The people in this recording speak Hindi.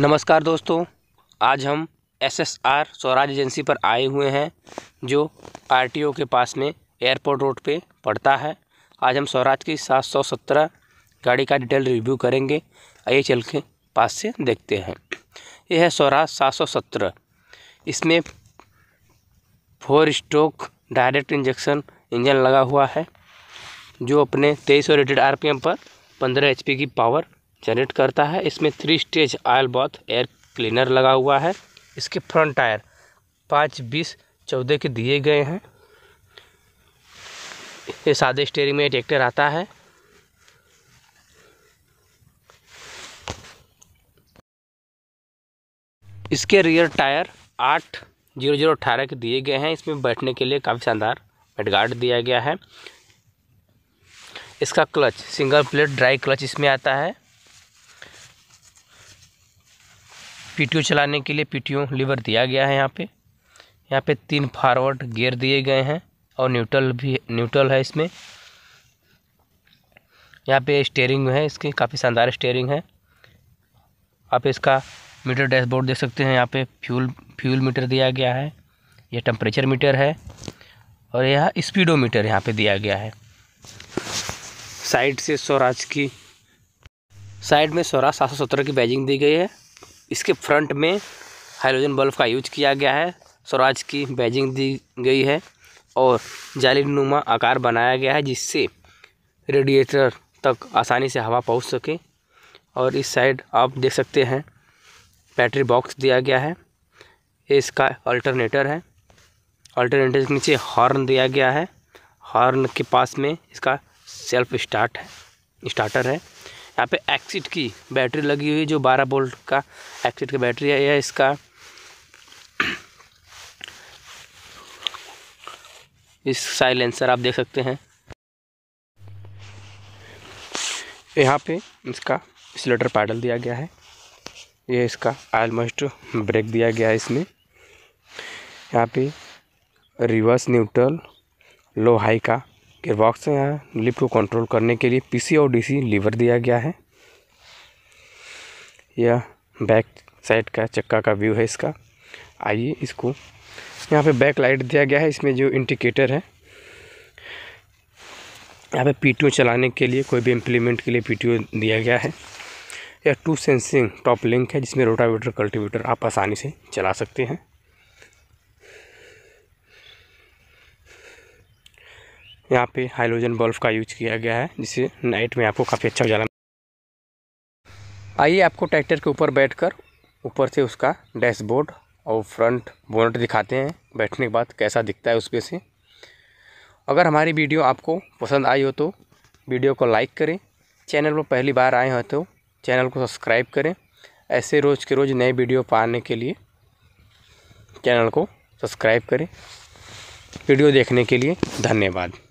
नमस्कार दोस्तों आज हम S S R Swaraj agency पर आए हुए हैं जो आर टी ओ के पास में एयरपोर्ट रोड पे पड़ता है आज हम स्वराज की सात सौ सत्रह गाड़ी का डिटेल रिव्यू करेंगे आइए चल के पास से देखते हैं यह है स्वराज सात सौ सत्रह इसमें four stroke direct injection engine लगा हुआ है जो अपने तेईस सौ रेटेड आर पी एम पर पंद्रह एच पी की पावर जनरेट करता है इसमें three stage oil bath air cleaner लगा हुआ है इसके फ्रंट टायर पाँच बीस चौदह के दिए गए हैं ये सादे स्टेयरिंग में ट्रैक्टर आता है इसके रियर टायर आठ जीरो जीरो अठारह के दिए गए हैं इसमें बैठने के लिए काफ़ी शानदार बेडगार्ड दिया गया है इसका clutch single plate dry clutch इसमें आता है पीटीओ चलाने के लिए पीटीओ लीवर दिया गया है यहाँ पे यहाँ पे तीन फॉरवर्ड गियर दिए गए हैं और न्यूट्रल भी न्यूट्रल है इसमें यहाँ पे स्टेयरिंग है इसकी काफ़ी शानदार स्टेयरिंग है आप इसका मीटर डैशबोर्ड देख सकते हैं यहाँ पे फ्यूल फ्यूल मीटर दिया गया है यह टेम्परेचर मीटर है और यह स्पीडोमीटर यहाँ पे दिया गया है साइड से स्वराज की साइड में स्वराज सात सौ सत्रह की बैजिंग दी गई है इसके फ्रंट में हाइड्रोजन बल्ब का यूज किया गया है स्वराज की बैजिंग दी गई है और जालीनुमा आकार बनाया गया है जिससे रेडिएटर तक आसानी से हवा पहुंच सके और इस साइड आप देख सकते हैं बैटरी बॉक्स दिया गया है इसका अल्टरनेटर है अल्टरनेटर के नीचे हॉर्न दिया गया है हॉर्न के पास में इसका सेल्फ स्टार्ट है स्टार्टर है यहाँ पे एक्सिट की बैटरी लगी हुई जो बारह वोल्ट का एक्सिट की बैटरी है यह इसका इस साइलेंसर आप देख सकते हैं यहाँ पे इसका स्लेटर पैडल दिया गया है ये इसका आलमोस्ट ब्रेक दिया गया है इसमें यहाँ पे रिवर्स न्यूट्रल लो हाई का में यहाँ लिफ्ट को कंट्रोल करने के लिए पीसी और डीसी लीवर दिया गया है यह बैक साइड का चक्का का व्यू है इसका आइए इसको यहाँ पे बैक लाइट दिया गया है इसमें जो इंडिकेटर है यहाँ पे पीटीओ चलाने के लिए कोई भी इम्प्लीमेंट के लिए पीटीओ दिया गया है यह टू सेंसिंग टॉप लिंक है जिसमें रोटावेटर कल्टिवेटर आप आसानी से चला सकते हैं यहाँ पे हाइलोजन बल्ब का यूज किया गया है जिससे नाइट में आपको काफ़ी अच्छा उजाला आइए आपको ट्रैक्टर के ऊपर बैठकर ऊपर से उसका डैशबोर्ड और फ्रंट बोनट दिखाते हैं बैठने के बाद कैसा दिखता है उस पर से अगर हमारी वीडियो आपको पसंद आई हो तो वीडियो को लाइक करें चैनल पर पहली बार आए हो तो चैनल को सब्सक्राइब करें ऐसे रोज़ के रोज़ नए वीडियो पाने के लिए चैनल को सब्सक्राइब करें वीडियो देखने के लिए धन्यवाद